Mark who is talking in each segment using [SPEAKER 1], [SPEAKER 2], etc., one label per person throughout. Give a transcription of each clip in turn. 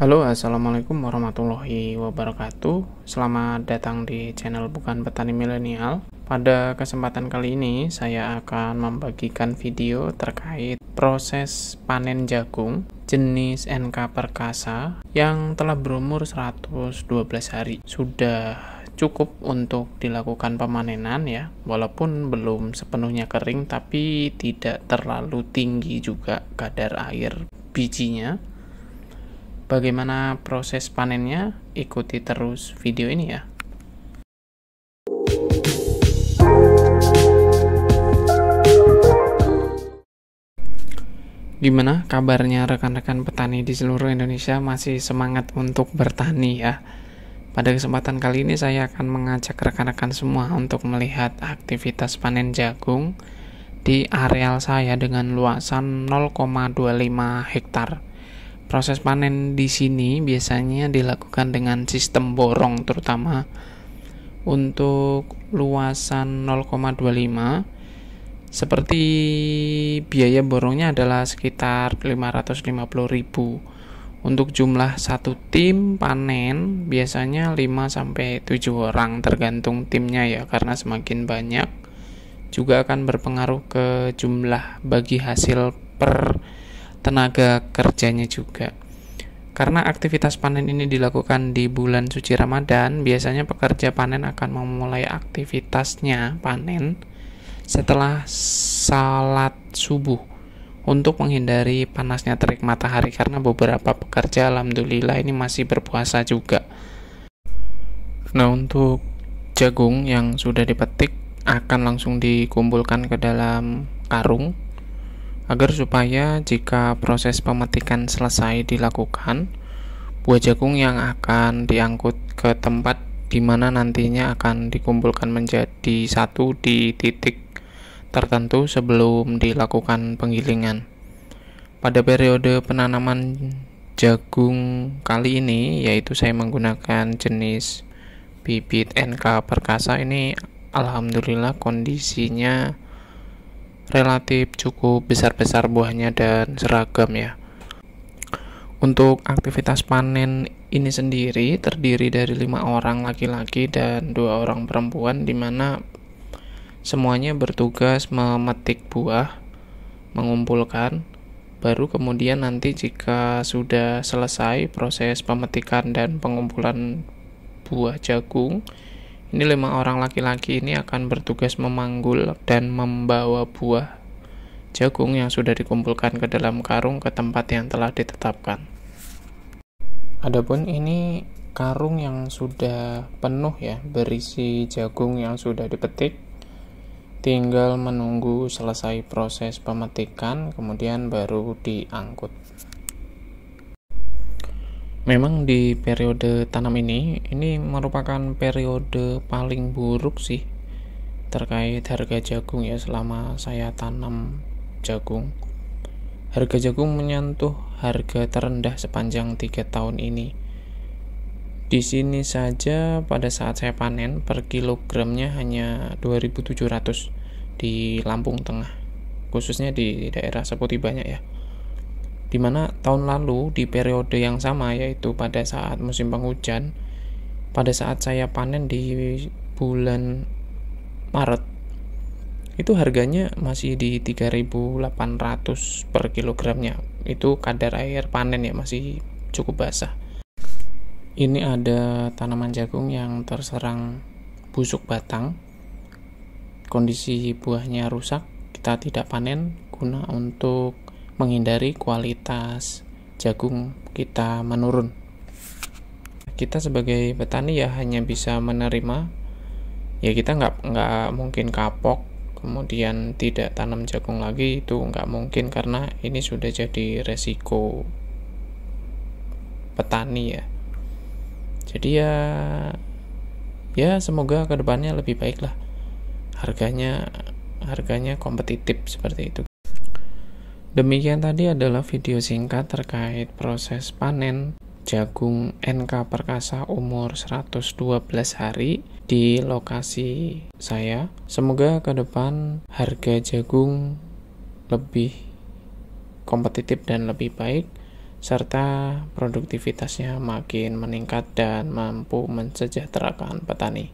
[SPEAKER 1] Halo, assalamualaikum warahmatullahi wabarakatuh. Selamat datang di channel Bukan Petani Milenial. Pada kesempatan kali ini, saya akan membagikan video terkait proses panen jagung jenis NK Perkasa yang telah berumur 112 hari. Sudah cukup untuk dilakukan pemanenan ya, walaupun belum sepenuhnya kering tapi tidak terlalu tinggi juga kadar air bijinya Bagaimana proses panennya? Ikuti terus video ini ya. Gimana kabarnya rekan-rekan petani di seluruh Indonesia masih semangat untuk bertani ya? Pada kesempatan kali ini saya akan mengajak rekan-rekan semua untuk melihat aktivitas panen jagung di areal saya dengan luasan 0,25 hektar Proses panen di sini biasanya dilakukan dengan sistem borong terutama untuk luasan 0,25 seperti biaya borongnya adalah sekitar 550.000 untuk jumlah satu tim panen biasanya 5 sampai 7 orang tergantung timnya ya karena semakin banyak juga akan berpengaruh ke jumlah bagi hasil per tenaga kerjanya juga. Karena aktivitas panen ini dilakukan di bulan suci Ramadan, biasanya pekerja panen akan memulai aktivitasnya panen setelah salat subuh untuk menghindari panasnya terik matahari karena beberapa pekerja alhamdulillah ini masih berpuasa juga. Nah, untuk jagung yang sudah dipetik akan langsung dikumpulkan ke dalam karung agar supaya jika proses pemetikan selesai dilakukan, buah jagung yang akan diangkut ke tempat di mana nantinya akan dikumpulkan menjadi satu di titik tertentu sebelum dilakukan penggilingan. Pada periode penanaman jagung kali ini, yaitu saya menggunakan jenis bibit NK Perkasa ini alhamdulillah kondisinya relatif cukup besar-besar buahnya dan seragam ya. Untuk aktivitas panen ini sendiri terdiri dari lima orang laki-laki dan dua orang perempuan di mana semuanya bertugas memetik buah, mengumpulkan, baru kemudian nanti jika sudah selesai proses pemetikan dan pengumpulan buah jagung ini lima orang laki-laki ini akan bertugas memanggul dan membawa buah jagung yang sudah dikumpulkan ke dalam karung ke tempat yang telah ditetapkan. Adapun ini karung yang sudah penuh ya, berisi jagung yang sudah dipetik. Tinggal menunggu selesai proses pemetikan, kemudian baru diangkut memang di periode tanam ini ini merupakan periode paling buruk sih terkait harga jagung ya selama saya tanam jagung harga jagung menyentuh harga terendah sepanjang tiga tahun ini di sini saja pada saat saya panen per kilogramnya hanya 2700 di Lampung Tengah khususnya di daerah Seputi banyak ya dimana tahun lalu di periode yang sama yaitu pada saat musim penghujan pada saat saya panen di bulan Maret itu harganya masih di 3800 per kilogramnya itu kadar air panen ya masih cukup basah ini ada tanaman jagung yang terserang busuk batang kondisi buahnya rusak kita tidak panen guna untuk menghindari kualitas jagung kita menurun. Kita sebagai petani ya hanya bisa menerima, ya kita nggak nggak mungkin kapok, kemudian tidak tanam jagung lagi itu nggak mungkin karena ini sudah jadi resiko petani ya. Jadi ya ya semoga kedepannya lebih baik lah harganya harganya kompetitif seperti itu. Demikian tadi adalah video singkat terkait proses panen jagung NK Perkasa umur 112 hari di lokasi saya. Semoga ke depan harga jagung lebih kompetitif dan lebih baik serta produktivitasnya makin meningkat dan mampu mensejahterakan petani.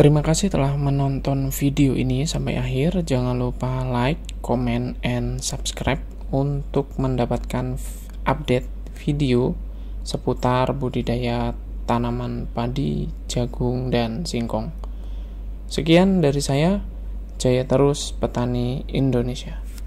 [SPEAKER 1] Terima kasih telah menonton video ini sampai akhir. Jangan lupa like, comment, and subscribe untuk mendapatkan update video seputar budidaya tanaman padi, jagung, dan singkong. Sekian dari saya, jaya terus petani Indonesia.